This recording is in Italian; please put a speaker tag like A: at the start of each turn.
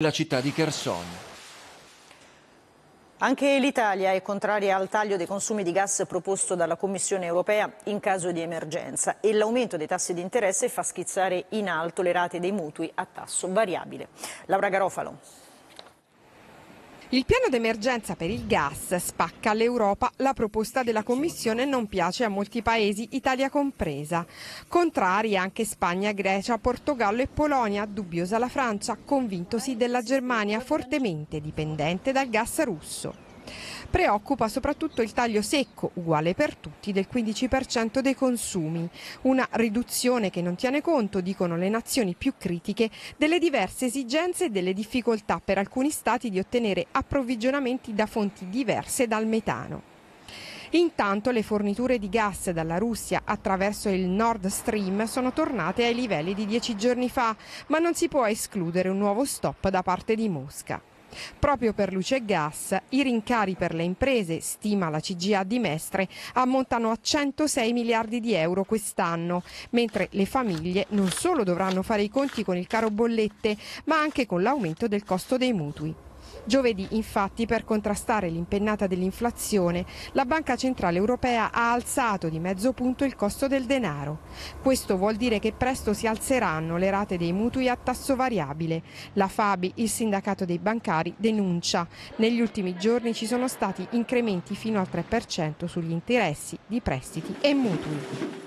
A: la città di Cherson.
B: Anche l'Italia è contraria al taglio dei consumi di gas proposto dalla Commissione europea in caso di emergenza e l'aumento dei tassi di interesse fa schizzare in alto le rate dei mutui a tasso variabile. Laura Garofalo.
A: Il piano d'emergenza per il gas spacca l'Europa, la proposta della Commissione non piace a molti paesi, Italia compresa. Contrari anche Spagna, Grecia, Portogallo e Polonia, dubbiosa la Francia, convintosi della Germania fortemente dipendente dal gas russo. Preoccupa soprattutto il taglio secco, uguale per tutti, del 15% dei consumi, una riduzione che non tiene conto, dicono le nazioni più critiche, delle diverse esigenze e delle difficoltà per alcuni stati di ottenere approvvigionamenti da fonti diverse dal metano. Intanto le forniture di gas dalla Russia attraverso il Nord Stream sono tornate ai livelli di dieci giorni fa, ma non si può escludere un nuovo stop da parte di Mosca. Proprio per luce e gas i rincari per le imprese, stima la CGA di Mestre, ammontano a 106 miliardi di euro quest'anno, mentre le famiglie non solo dovranno fare i conti con il caro bollette, ma anche con l'aumento del costo dei mutui. Giovedì, infatti, per contrastare l'impennata dell'inflazione, la Banca Centrale Europea ha alzato di mezzo punto il costo del denaro. Questo vuol dire che presto si alzeranno le rate dei mutui a tasso variabile. La Fabi, il sindacato dei bancari, denuncia. Negli ultimi giorni ci sono stati incrementi fino al
B: 3% sugli interessi di prestiti e mutui.